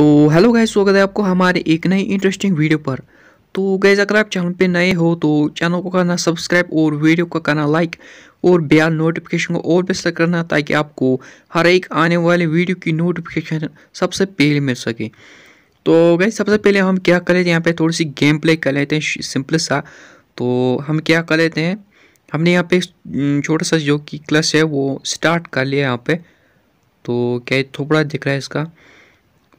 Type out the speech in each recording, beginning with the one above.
तो hello guys स्वागत है आपको हमारे एक नई इंटरेस्टिंग वीडियो पर तो गाइज अगर आप चैनल पे नए हो तो चैनल को करना सब्सक्राइब और वीडियो को करना लाइक और बेल नोटिफिकेशन को और बेस्ट करना ताकि आपको हर एक आने वाले वीडियो की नोटिफिकेशन सबसे पहले मिल सके तो गैस सबसे पहले हम क्या कर लेते हैं यहाँ पर थोड़ी सी गेम प्ले कर लेते हैं सिंपल सा तो हम क्या कर लेते हैं हमने यहाँ पे छोटा सा जो कि क्लस है वो स्टार्ट कर लिया यहाँ पे तो क्या थोड़ा दिख रहा है इसका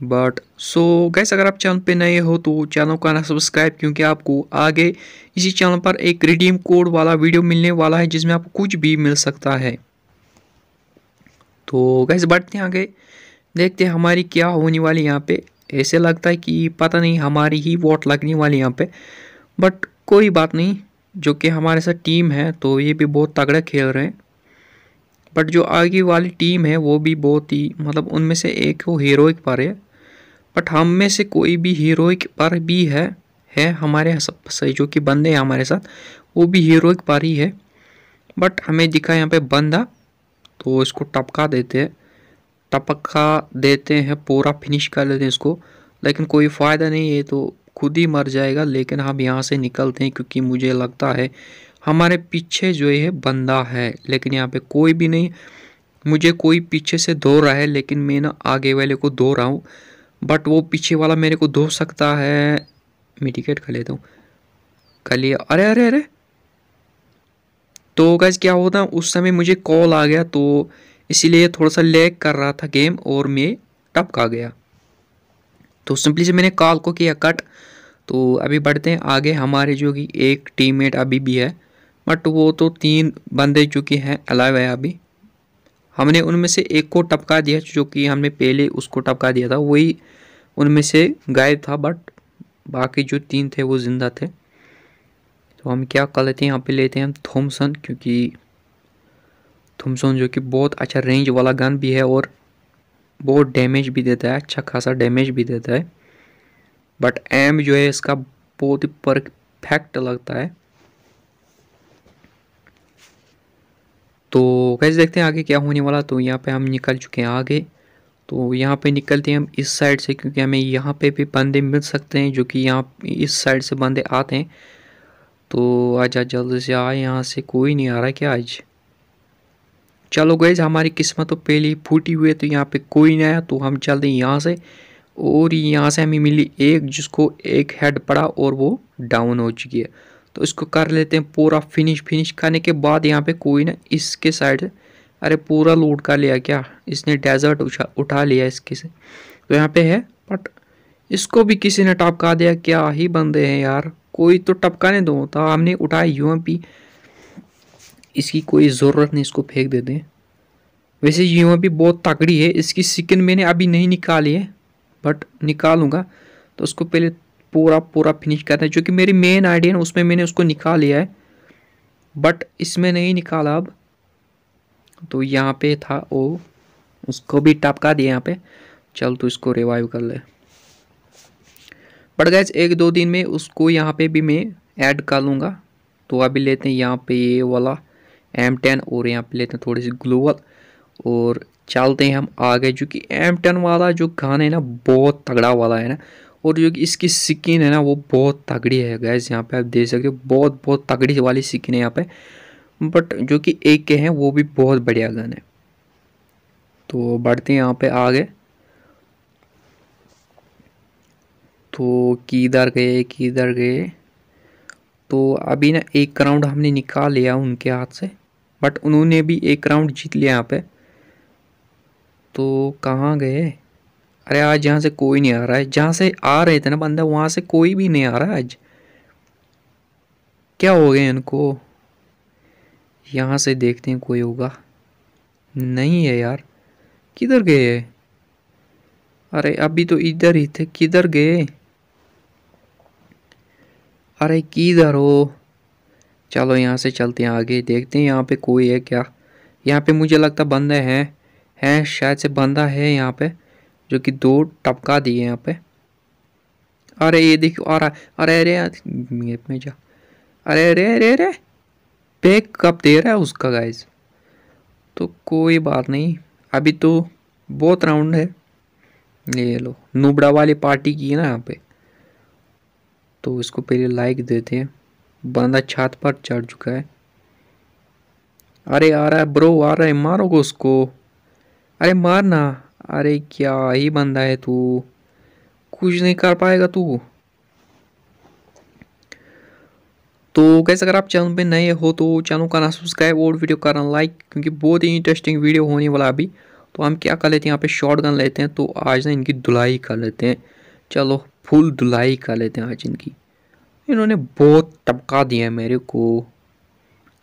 बट सो गैस अगर आप चैनल पे नए हो तो चैनल को आना सब्सक्राइब क्योंकि आपको आगे इसी चैनल पर एक रिडीम कोड वाला वीडियो मिलने वाला है जिसमें आपको कुछ भी मिल सकता है तो गैस बढ़ते हैं आगे देखते हैं हमारी क्या होने वाली यहाँ पे ऐसे लगता है कि पता नहीं हमारी ही वोट लगने वाली यहाँ पे बट कोई बात नहीं जो कि हमारे साथ टीम है तो ये भी बहुत तगड़े खेल रहे हैं बट जो आगे वाली टीम है वो भी बहुत ही मतलब उनमें से एक वो हीरोइक पर है बट हम में से कोई भी हीरोइक पर भी है है हमारे से जो कि बंदे हैं हमारे साथ वो भी हीरोइक पर ही है बट हमें दिखा यहाँ पे बंदा तो इसको टपका देते हैं टपका देते हैं पूरा फिनिश कर लेते हैं इसको लेकिन कोई फ़ायदा नहीं है तो खुद ही मर जाएगा लेकिन हम यहाँ से निकलते हैं क्योंकि मुझे लगता है हमारे पीछे जो है बंदा है लेकिन यहाँ पे कोई भी नहीं मुझे कोई पीछे से दो रहा है लेकिन मैं ना आगे वाले को दो रहा हूँ बट वो पीछे वाला मेरे को धो सकता है मिटिकेट खा लेता हूँ कर लिया अरे अरे अरे तो गैस क्या होता उस समय मुझे कॉल आ गया तो इसीलिए थोड़ा सा लैग कर रहा था गेम और मैं टपका गया तो सिंपली से मैंने कॉल को किया कट तो अभी बढ़ते हैं आगे हमारे जो कि एक टीममेट अभी भी है बट वो तो तीन बंदे चुके हैं अलाइव है अभी हमने उनमें से एक को टपका दिया जो कि हमने पहले उसको टपका दिया था वही उनमें से गायब था बट बाकी जो तीन थे वो ज़िंदा थे तो हम क्या कर लेते हैं यहाँ पे लेते हैं हम थॉमसन क्योंकि थॉमसन जो कि बहुत अच्छा रेंज वाला गन भी है और बहुत डैमेज भी देता है अच्छा खासा डैमेज भी देता है बट एम जो है इसका बहुत ही परफेक्ट लगता है तो कैसे देखते हैं आगे क्या होने वाला तो यहाँ पे हम निकल चुके हैं आगे तो यहाँ पे निकलते हैं हम इस साइड से क्योंकि हमें यहाँ पे भी बंदे मिल सकते हैं जो कि यहाँ इस साइड से बंदे आते हैं तो आज आज जल्दी से आए यहाँ से कोई नहीं आ रहा क्या आज चलो गए हमारी किस्मत तो पहले ही फूटी हुई है तो यहाँ पे कोई नहीं आया तो हम चल दें यहाँ से और यहाँ से हमें मिली एक जिसको एक हेड पड़ा और वो डाउन हो चुकी है तो इसको कर लेते हैं पूरा फिनिश फिनिश करने के बाद यहाँ पे कोई ना इसके साइड से अरे पूरा लूट कर लिया क्या इसने डेजर्ट उठा उठा लिया इसके से तो यहाँ पे है बट इसको भी किसी ने टपका दिया क्या ही बंदे हैं यार कोई तो टपकाने दो तो हमने उठाया यू इसकी कोई ज़रूरत नहीं इसको फेंक देते हैं वैसे यू बहुत तगड़ी है इसकी सिकन मैंने अभी नहीं निकाली है बट निकालूंगा तो उसको पहले पूरा पूरा फिनिश करना है जो कि मेरी मेन आइडिया है उसमें मैंने उसको निकाल लिया है बट इसमें नहीं निकाला अब तो यहाँ पे था ओ उसको भी टपका दिया यहाँ पे चल तो इसको रिवाइव कर ले बट गैस एक दो दिन में उसको यहाँ पे भी मैं ऐड कर लूँगा तो अभी लेते हैं यहाँ पे ये वाला एम टेन और यहाँ पे लेते हैं थोड़ी सी ग्लोअल और चलते हैं हम आगे जो कि एम टेन वाला जो गाना है ना बहुत तगड़ा वाला है ना और जो इसकी स्किन है ना वो बहुत तगड़ी है गैस यहाँ पे आप देख सकते हो बहुत बहुत तगड़ी वाली स्किन है यहाँ पे बट जो कि ए के हैं वो भी बहुत बढ़िया गन है तो बढ़ते हैं यहाँ पे आगे तो किधर गए किधर गए तो अभी ना एक राउंड हमने निकाल लिया उनके हाथ से बट उन्होंने भी एक राउंड जीत लिया यहाँ पे तो कहाँ गए अरे आज यहाँ से कोई नहीं आ रहा है जहाँ से आ रहे थे ना बंदा वहाँ से कोई भी नहीं आ रहा आज क्या हो गया इनको यहाँ से देखते हैं कोई होगा नहीं है यार किधर गए अरे अभी तो इधर ही थे किधर गए अरे किधर हो चलो यहाँ से चलते हैं आगे देखते हैं यहाँ पे कोई है क्या यहाँ पे मुझे लगता बंदे हैं हैं शायद से बंदा है यहाँ पे जो कि दो टपका दिए यहाँ पे अरे ये देखो आ रहा अरे अरे मेप में जा अरे अरे अरे अरे पैक कब दे रहा है उसका गाइज तो कोई बात नहीं अभी तो बहुत राउंड है ये लो नुबड़ा वाली पार्टी की है ना यहाँ पे तो इसको पहले लाइक देते हैं बंदा छात पर चढ़ चुका है अरे आ रहा है ब्रो आ रहा है मारोगे उसको अरे मारना अरे क्या ही बंदा है तू कुछ नहीं कर पाएगा तू तो कैसे अगर आप चैनल पे नए हो तो चैनल का ना सब्सक्राइब और वीडियो करना लाइक क्योंकि बहुत ही इंटरेस्टिंग वीडियो होने वाला अभी तो हम क्या कर लेते हैं यहाँ पे शॉर्ट गन लेते हैं तो आज ना इनकी धुलाई कर लेते हैं चलो फुल धुलाई कर लेते हैं आज इनकी इन्होंने बहुत टपका दिया है मेरे को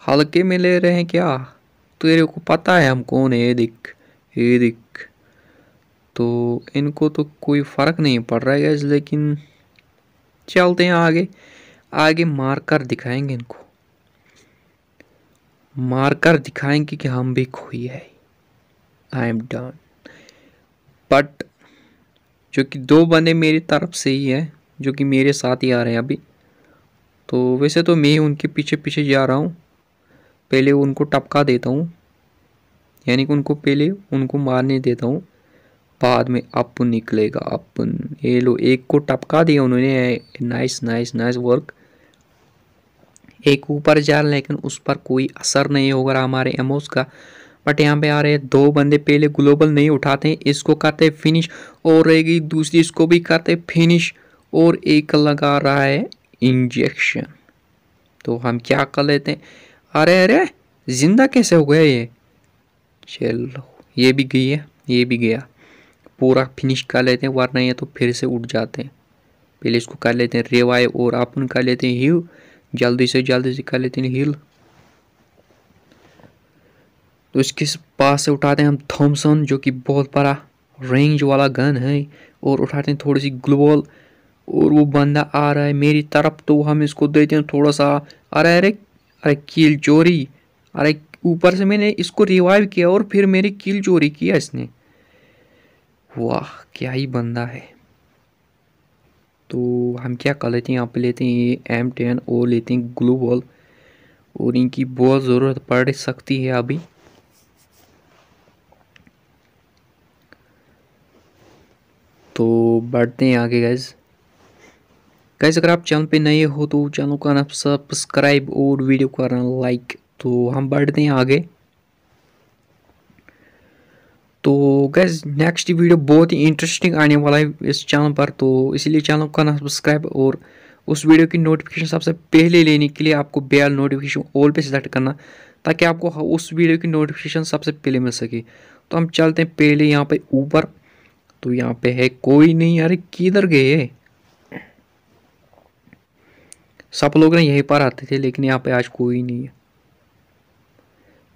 हल्के में ले रहे हैं क्या तो तेरे को पता है हम कौन है दिख ये दिख तो इनको तो कोई फ़र्क नहीं पड़ रहा है लेकिन चलते हैं आगे आगे मारकर दिखाएंगे इनको मारकर दिखाएंगे कि हम भी खोई है आई एम डन बट जो कि दो बने मेरी तरफ से ही हैं जो कि मेरे साथ ही आ रहे हैं अभी तो वैसे तो मैं उनके पीछे पीछे जा रहा हूँ पहले उनको टपका देता हूँ यानी कि उनको पहले उनको मारने देता हूँ बाद में अपन निकलेगा अपन ये लो एक को टपका दिया उन्होंने नाइस नाइस नाइस वर्क एक ऊपर जा रहा लेकिन उस पर कोई असर नहीं होगा रहा हमारे एमोस का बट यहाँ पे आ रहे हैं दो बंदे पहले ग्लोबल नहीं उठाते हैं इसको करते फिनिश और रहेगी दूसरी इसको भी करते फिनिश और एक लगा रहा है इंजेक्शन तो हम क्या कर लेते हैं अरे अरे ज़िंदा कैसे हो गया ये चलो ये भी गई है ये भी गया पूरा फिनिश कर लेते हैं वरना ये तो फिर से उठ जाते हैं पहले इसको कर लेते हैं रेवाए और अपन कर लेते हैं ही जल्दी से जल्दी से कर लेते हैं हिल तो इसके पास से उठाते हैं हम थॉमसन जो कि बहुत बड़ा रेंज वाला गन है और उठाते हैं थोड़ी सी ग्लोबल और वो बंदा आ रहा है मेरी तरफ तो हम इसको देते हैं थोड़ा सा अरे अरे अरे कील चोरी अरे ऊपर से मैंने इसको रिवाइव किया और फिर मेरी कील चोरी किया इसने वाह क्या ही बंदा है तो हम क्या कर लेते हैं यहाँ पे लेते हैं एम टेन और लेते हैं ग्लू बॉल और इनकी बहुत ज़रूरत पड़ सकती है अभी तो बढ़ते हैं आगे गैज़ गैस अगर आप चैनल पे नए हो तो चैनल को ना सब्सक्राइब और वीडियो करना लाइक तो हम बढ़ते हैं आगे तो गैस नेक्स्ट वीडियो बहुत ही इंटरेस्टिंग आने वाला है इस चैनल पर तो इसीलिए चैनल को करना सब्सक्राइब और उस वीडियो की नोटिफिकेशन सबसे पहले लेने के लिए आपको बेल नोटिफिकेशन ऑल पे सिलेक्ट करना ताकि आपको हाँ उस वीडियो की नोटिफिकेशन सबसे पहले मिल सके तो हम चलते हैं पहले यहाँ पर ऊपर तो यहाँ पर है कोई नहीं अरे किधर गए है सब लोग ना यहीं पर आते थे लेकिन यहाँ पर आज कोई नहीं है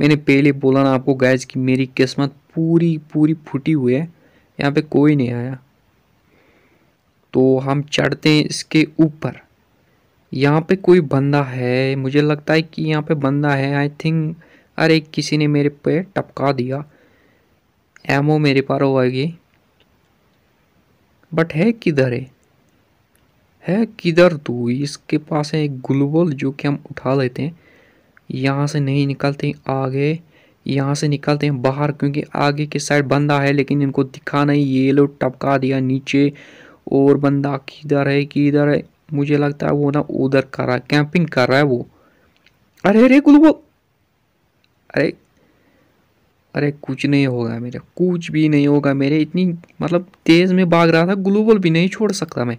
मैंने पहले बोला ना आपको गैज कि मेरी किस्मत पूरी पूरी फूटी हुई है यहाँ पे कोई नहीं आया तो हम चढ़ते हैं इसके ऊपर यहाँ पे कोई बंदा है मुझे लगता है कि यहाँ पे बंदा है आई थिंक अरे किसी ने मेरे पे टपका दिया एमओ मेरे पास होगी बट है किधर है है किधर तू इसके पास है एक ग्लूबल जो कि हम उठा लेते हैं यहाँ से नहीं निकलते आगे यहाँ से निकलते हैं बाहर क्योंकि आगे के साइड बंदा है लेकिन इनको दिखा नहीं ये लो टपका दिया नीचे और बंदा किधर है किधर है मुझे लगता है वो ना उधर कर रहा है कैंपिंग कर रहा है वो अरे अरे गुलू अरे अरे कुछ नहीं होगा मेरे कुछ भी नहीं होगा मेरे इतनी मतलब तेज़ में भाग रहा था ग्लोबल भी नहीं छोड़ सकता मैं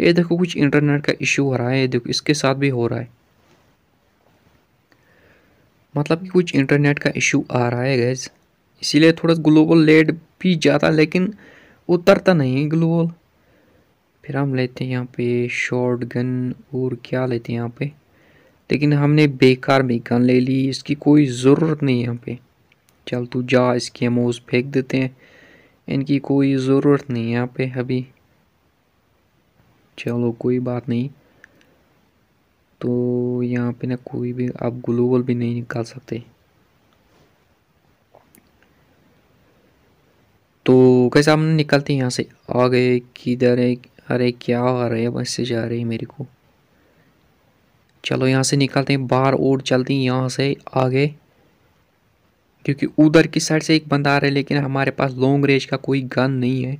ये देखो कुछ इंटरनेट का इशू हो रहा है ये देखो इसके साथ भी हो रहा है मतलब कि कुछ इंटरनेट का इशू आ रहा है गैज़ इसीलिए थोड़ा ग्लोबल लेट भी जाता लेकिन उतरता नहीं है ग्लोबल फिर हम लेते हैं यहाँ पे शॉर्ट गन और क्या लेते हैं यहाँ पे लेकिन हमने बेकार में गन ले ली इसकी कोई ज़रूरत नहीं यहाँ पे चल तू जा इसके मोज़ फेंक देते हैं इनकी कोई ज़रूरत नहीं यहाँ पे अभी चलो कोई बात नहीं तो यहाँ पे ना कोई भी आप ग्लोबल भी नहीं निकाल सकते तो कैसे हम निकलते हैं यहाँ से आ गए किधर है अरे क्या आ रहा है बस से जा रही है मेरे को चलो यहाँ से निकलते हैं बाहर और चलते हैं यहाँ से आगे क्योंकि उधर की साइड से एक बंदा आ रहा है लेकिन हमारे पास लॉन्ग रेंज का कोई गन नहीं है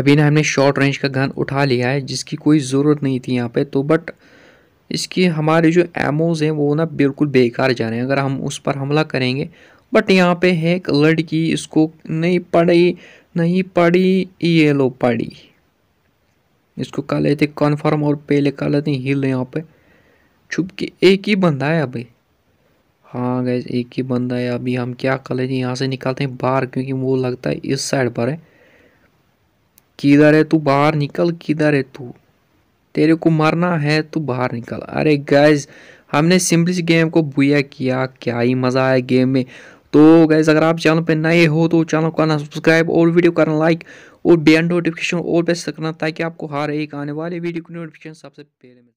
अभी ना हमने शॉर्ट रेंज का गन उठा लिया है जिसकी कोई ज़रूरत नहीं थी यहाँ पे तो बट इसकी हमारे जो एमोज़ हैं वो ना बिल्कुल बेकार जा रहे हैं अगर हम उस पर हमला करेंगे बट यहाँ पे है एक लड़की इसको नहीं पड़ी नहीं पड़ी ये लो पड़ी इसको कह लेते कन्फर्म और पहले कह लेते हिल यहाँ पर छुप के एक ही बंदा है अभी हाँ गैस एक ही बंदा है अभी हम क्या कर लेते हैं यहाँ से निकालते हैं बाहर क्योंकि वो लगता है इस साइड पर है किधर है तू बाहर निकल किधर है तू तेरे को मरना है तो बाहर निकल अरे गैज हमने सिंपली गेम को बुया किया क्या ही मज़ा आया गेम में तो गैज़ अगर आप चैनल पर नए हो तो चैनल करना सब्सक्राइब और वीडियो करना लाइक और बेल नोटिफिकेशन और प्रेस करना ताकि आपको हर एक आने वाले वीडियो की नोटिफिकेशन सबसे पहले मिले